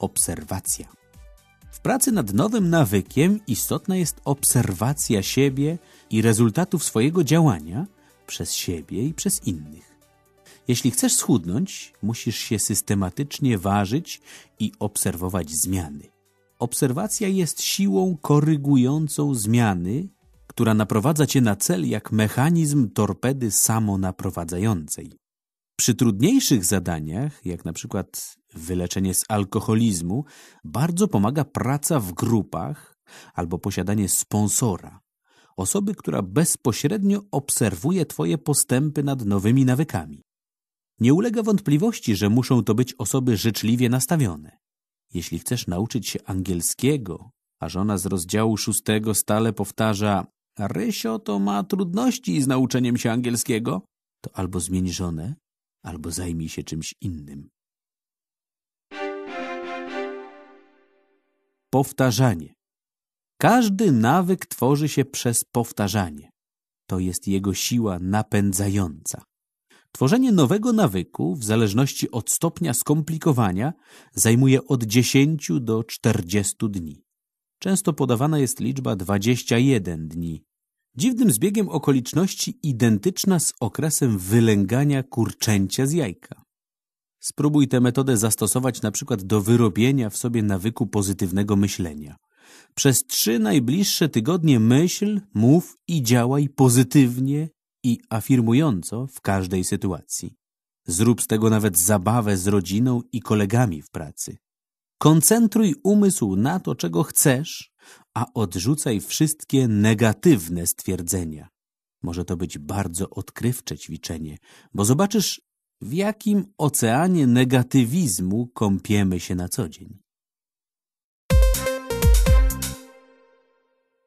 obserwacja. W pracy nad nowym nawykiem istotna jest obserwacja siebie i rezultatów swojego działania przez siebie i przez innych. Jeśli chcesz schudnąć, musisz się systematycznie ważyć i obserwować zmiany. Obserwacja jest siłą korygującą zmiany, która naprowadza cię na cel jak mechanizm torpedy samonaprowadzającej. Przy trudniejszych zadaniach, jak na przykład wyleczenie z alkoholizmu bardzo pomaga praca w grupach albo posiadanie sponsora, osoby, która bezpośrednio obserwuje Twoje postępy nad nowymi nawykami. Nie ulega wątpliwości, że muszą to być osoby życzliwie nastawione. Jeśli chcesz nauczyć się angielskiego, a żona z rozdziału szóstego stale powtarza Rysio to ma trudności z nauczeniem się angielskiego, to albo zmień żonę, albo zajmij się czymś innym. powtarzanie. Każdy nawyk tworzy się przez powtarzanie. To jest jego siła napędzająca. Tworzenie nowego nawyku, w zależności od stopnia skomplikowania, zajmuje od 10 do 40 dni. Często podawana jest liczba 21 dni. Dziwnym zbiegiem okoliczności identyczna z okresem wylęgania kurczęcia z jajka. Spróbuj tę metodę zastosować na przykład do wyrobienia w sobie nawyku pozytywnego myślenia. Przez trzy najbliższe tygodnie myśl, mów i działaj pozytywnie i afirmująco w każdej sytuacji. Zrób z tego nawet zabawę z rodziną i kolegami w pracy. Koncentruj umysł na to, czego chcesz, a odrzucaj wszystkie negatywne stwierdzenia. Może to być bardzo odkrywcze ćwiczenie, bo zobaczysz, w jakim oceanie negatywizmu kąpiemy się na co dzień.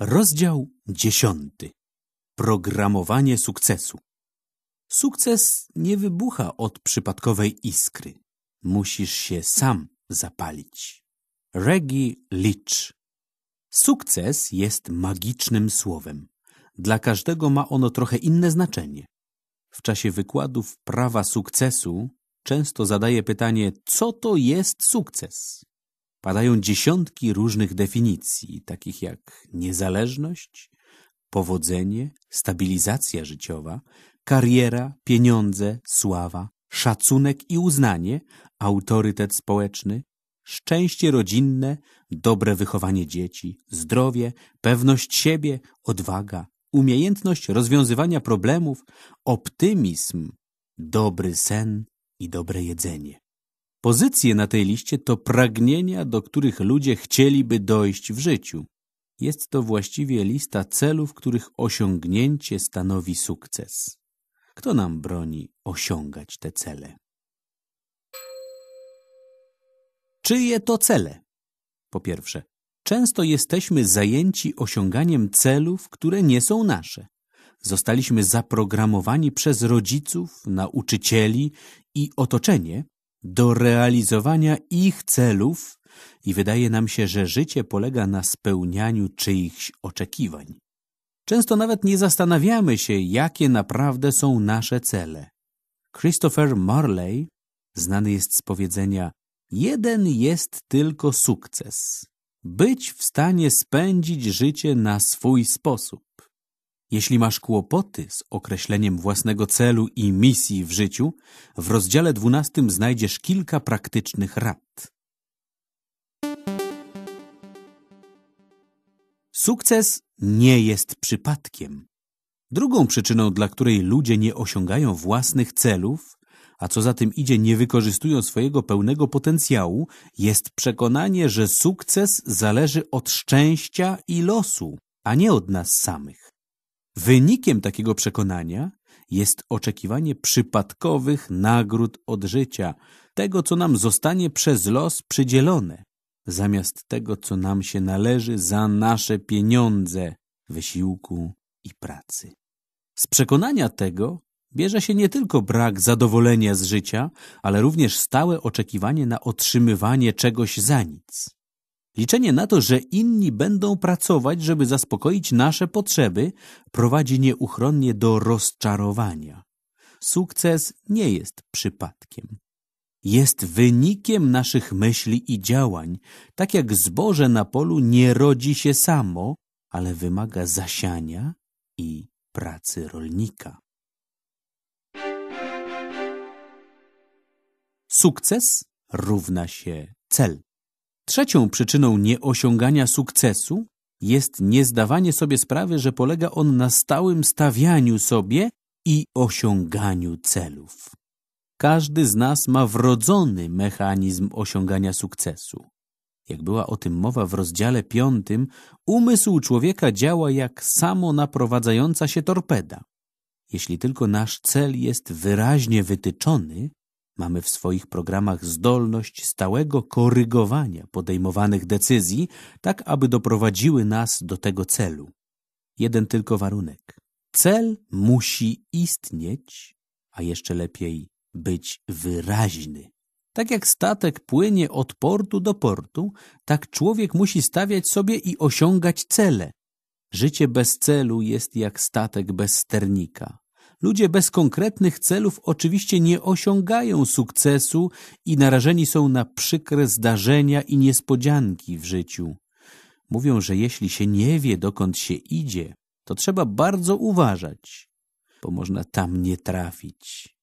Rozdział 10. Programowanie sukcesu. Sukces nie wybucha od przypadkowej iskry. Musisz się sam zapalić. Reggie Leach Sukces jest magicznym słowem. Dla każdego ma ono trochę inne znaczenie w czasie wykładów prawa sukcesu często zadaję pytanie, co to jest sukces? Padają dziesiątki różnych definicji, takich jak niezależność, powodzenie, stabilizacja życiowa, kariera, pieniądze, sława, szacunek i uznanie, autorytet społeczny, szczęście rodzinne, dobre wychowanie dzieci, zdrowie, pewność siebie, odwaga, umiejętność rozwiązywania problemów, optymizm, dobry sen i dobre jedzenie. Pozycje na tej liście to pragnienia, do których ludzie chcieliby dojść w życiu. Jest to właściwie lista celów, których osiągnięcie stanowi sukces. Kto nam broni osiągać te cele? Czyje to cele? Po pierwsze, Często jesteśmy zajęci osiąganiem celów, które nie są nasze. Zostaliśmy zaprogramowani przez rodziców, nauczycieli i otoczenie do realizowania ich celów i wydaje nam się, że życie polega na spełnianiu czyichś oczekiwań. Często nawet nie zastanawiamy się, jakie naprawdę są nasze cele. Christopher Marley znany jest z powiedzenia jeden jest tylko sukces być w stanie spędzić życie na swój sposób. Jeśli masz kłopoty z określeniem własnego celu i misji w życiu, w rozdziale 12 znajdziesz kilka praktycznych rad. Sukces nie jest przypadkiem. Drugą przyczyną, dla której ludzie nie osiągają własnych celów, a co za tym idzie nie wykorzystują swojego pełnego potencjału, jest przekonanie, że sukces zależy od szczęścia i losu, a nie od nas samych. Wynikiem takiego przekonania jest oczekiwanie przypadkowych nagród od życia, tego, co nam zostanie przez los przydzielone, zamiast tego, co nam się należy za nasze pieniądze, wysiłku i pracy. Z przekonania tego bierze się nie tylko brak zadowolenia z życia, ale również stałe oczekiwanie na otrzymywanie czegoś za nic. Liczenie na to, że inni będą pracować, żeby zaspokoić nasze potrzeby, prowadzi nieuchronnie do rozczarowania. Sukces nie jest przypadkiem. Jest wynikiem naszych myśli i działań, tak jak zboże na polu nie rodzi się samo, ale wymaga zasiania i pracy rolnika. sukces równa się cel. Trzecią przyczyną nieosiągania sukcesu jest niezdawanie sobie sprawy, że polega on na stałym stawianiu sobie i osiąganiu celów. Każdy z nas ma wrodzony mechanizm osiągania sukcesu. Jak była o tym mowa w rozdziale piątym, umysł człowieka działa jak samo naprowadzająca się torpeda. Jeśli tylko nasz cel jest wyraźnie wytyczony, Mamy w swoich programach zdolność stałego korygowania podejmowanych decyzji, tak aby doprowadziły nas do tego celu. Jeden tylko warunek. Cel musi istnieć, a jeszcze lepiej być wyraźny. Tak jak statek płynie od portu do portu, tak człowiek musi stawiać sobie i osiągać cele. Życie bez celu jest jak statek bez sternika. Ludzie bez konkretnych celów oczywiście nie osiągają sukcesu i narażeni są na przykre zdarzenia i niespodzianki w życiu. Mówią, że jeśli się nie wie, dokąd się idzie, to trzeba bardzo uważać, bo można tam nie trafić.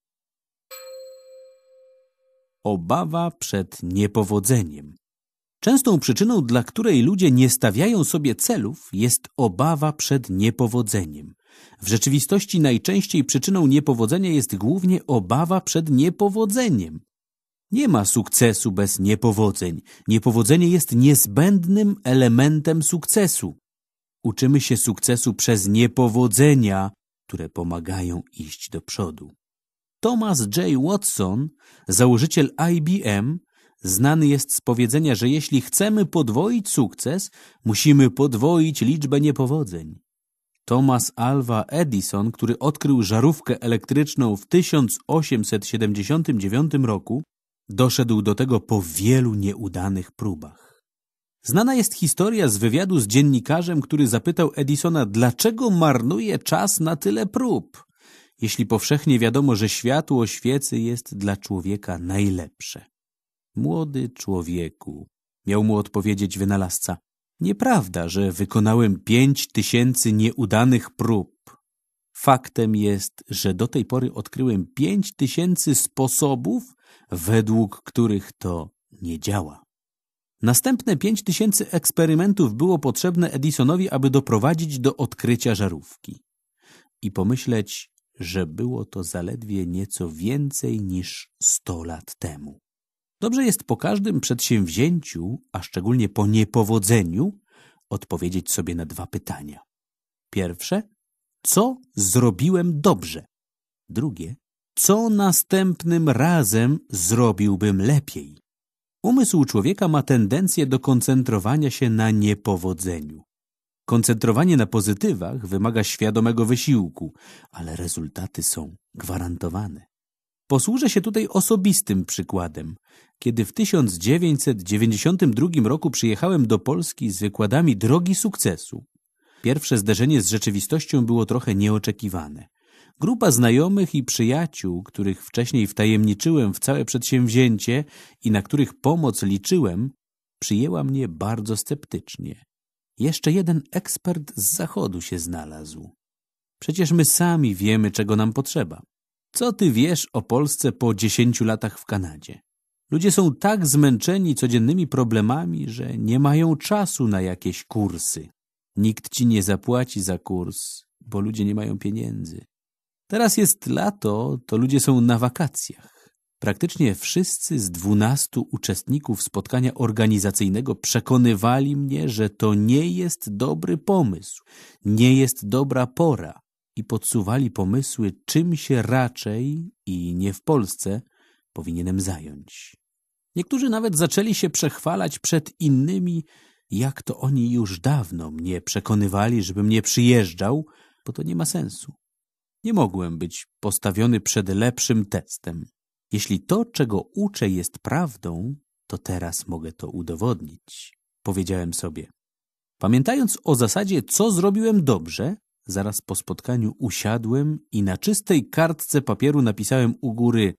Obawa przed niepowodzeniem. Częstą przyczyną, dla której ludzie nie stawiają sobie celów, jest obawa przed niepowodzeniem. W rzeczywistości najczęściej przyczyną niepowodzenia jest głównie obawa przed niepowodzeniem. Nie ma sukcesu bez niepowodzeń. Niepowodzenie jest niezbędnym elementem sukcesu. Uczymy się sukcesu przez niepowodzenia, które pomagają iść do przodu. Thomas J. Watson, założyciel IBM, Znany jest z powiedzenia, że jeśli chcemy podwoić sukces, musimy podwoić liczbę niepowodzeń. Thomas Alva Edison, który odkrył żarówkę elektryczną w 1879 roku, doszedł do tego po wielu nieudanych próbach. Znana jest historia z wywiadu z dziennikarzem, który zapytał Edisona, dlaczego marnuje czas na tyle prób, jeśli powszechnie wiadomo, że światło świecy jest dla człowieka najlepsze. Młody człowieku, miał mu odpowiedzieć wynalazca, nieprawda, że wykonałem pięć tysięcy nieudanych prób. Faktem jest, że do tej pory odkryłem pięć tysięcy sposobów, według których to nie działa. Następne pięć tysięcy eksperymentów było potrzebne Edisonowi, aby doprowadzić do odkrycia żarówki. I pomyśleć, że było to zaledwie nieco więcej niż sto lat temu. Dobrze jest po każdym przedsięwzięciu, a szczególnie po niepowodzeniu, odpowiedzieć sobie na dwa pytania. Pierwsze, co zrobiłem dobrze? Drugie, co następnym razem zrobiłbym lepiej? Umysł człowieka ma tendencję do koncentrowania się na niepowodzeniu. Koncentrowanie na pozytywach wymaga świadomego wysiłku, ale rezultaty są gwarantowane. Posłużę się tutaj osobistym przykładem. Kiedy w 1992 roku przyjechałem do Polski z wykładami Drogi Sukcesu, pierwsze zderzenie z rzeczywistością było trochę nieoczekiwane. Grupa znajomych i przyjaciół, których wcześniej wtajemniczyłem w całe przedsięwzięcie i na których pomoc liczyłem, przyjęła mnie bardzo sceptycznie. Jeszcze jeden ekspert z zachodu się znalazł. Przecież my sami wiemy, czego nam potrzeba. Co ty wiesz o Polsce po dziesięciu latach w Kanadzie? Ludzie są tak zmęczeni codziennymi problemami, że nie mają czasu na jakieś kursy. Nikt ci nie zapłaci za kurs, bo ludzie nie mają pieniędzy. Teraz jest lato, to ludzie są na wakacjach. Praktycznie wszyscy z dwunastu uczestników spotkania organizacyjnego przekonywali mnie, że to nie jest dobry pomysł, nie jest dobra pora i podsuwali pomysły, czym się raczej i nie w Polsce powinienem zająć. Niektórzy nawet zaczęli się przechwalać przed innymi, jak to oni już dawno mnie przekonywali, żebym nie przyjeżdżał, bo to nie ma sensu. Nie mogłem być postawiony przed lepszym testem. Jeśli to, czego uczę, jest prawdą, to teraz mogę to udowodnić, powiedziałem sobie. Pamiętając o zasadzie, co zrobiłem dobrze, Zaraz po spotkaniu usiadłem i na czystej kartce papieru napisałem u góry,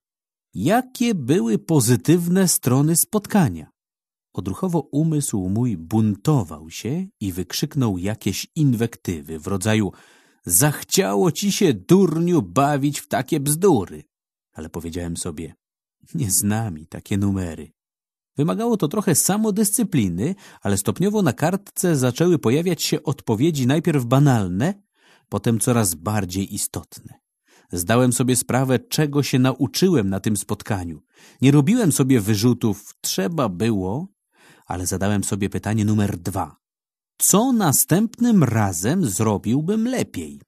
jakie były pozytywne strony spotkania. Odruchowo umysł mój buntował się i wykrzyknął jakieś inwektywy w rodzaju Zachciało ci się, durniu, bawić w takie bzdury. Ale powiedziałem sobie, nie znamy takie numery. Wymagało to trochę samodyscypliny, ale stopniowo na kartce zaczęły pojawiać się odpowiedzi najpierw banalne, potem coraz bardziej istotne. Zdałem sobie sprawę, czego się nauczyłem na tym spotkaniu. Nie robiłem sobie wyrzutów, trzeba było, ale zadałem sobie pytanie numer dwa. Co następnym razem zrobiłbym lepiej?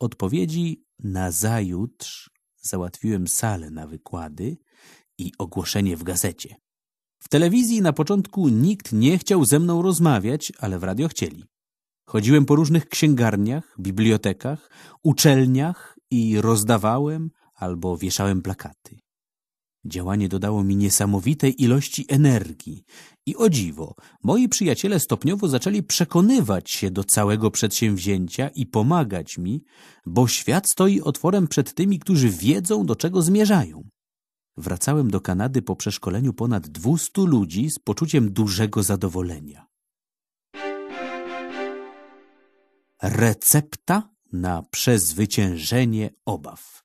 Odpowiedzi nazajutrz załatwiłem salę na wykłady i ogłoszenie w gazecie. W telewizji na początku nikt nie chciał ze mną rozmawiać, ale w radio chcieli. Chodziłem po różnych księgarniach, bibliotekach, uczelniach i rozdawałem albo wieszałem plakaty. Działanie dodało mi niesamowitej ilości energii i o dziwo, moi przyjaciele stopniowo zaczęli przekonywać się do całego przedsięwzięcia i pomagać mi, bo świat stoi otworem przed tymi, którzy wiedzą, do czego zmierzają. Wracałem do Kanady po przeszkoleniu ponad 200 ludzi z poczuciem dużego zadowolenia. Recepta na przezwyciężenie obaw.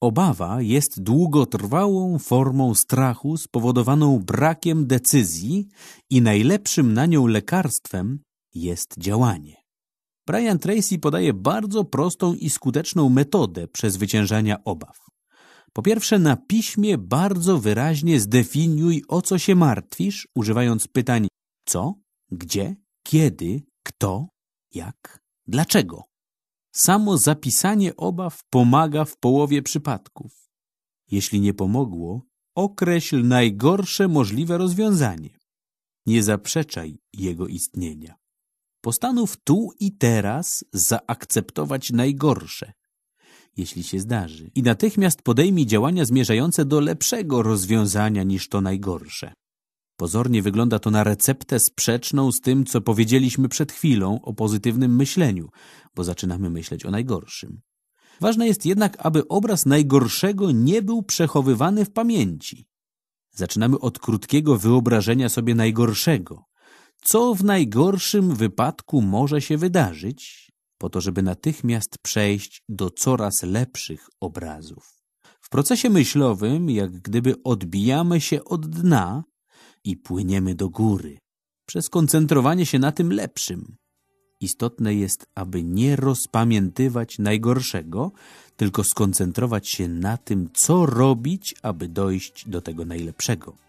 Obawa jest długotrwałą formą strachu spowodowaną brakiem decyzji i najlepszym na nią lekarstwem jest działanie. Brian Tracy podaje bardzo prostą i skuteczną metodę przezwyciężania obaw. Po pierwsze, na piśmie bardzo wyraźnie zdefiniuj, o co się martwisz, używając pytań co, gdzie, kiedy, kto, jak Dlaczego? Samo zapisanie obaw pomaga w połowie przypadków. Jeśli nie pomogło, określ najgorsze możliwe rozwiązanie. Nie zaprzeczaj jego istnienia. Postanów tu i teraz zaakceptować najgorsze, jeśli się zdarzy, i natychmiast podejmij działania zmierzające do lepszego rozwiązania niż to najgorsze. Pozornie wygląda to na receptę sprzeczną z tym, co powiedzieliśmy przed chwilą o pozytywnym myśleniu, bo zaczynamy myśleć o najgorszym. Ważne jest jednak, aby obraz najgorszego nie był przechowywany w pamięci. Zaczynamy od krótkiego wyobrażenia sobie najgorszego. Co w najgorszym wypadku może się wydarzyć, po to, żeby natychmiast przejść do coraz lepszych obrazów. W procesie myślowym, jak gdyby odbijamy się od dna, i płyniemy do góry. Przez koncentrowanie się na tym lepszym. Istotne jest, aby nie rozpamiętywać najgorszego, tylko skoncentrować się na tym, co robić, aby dojść do tego najlepszego.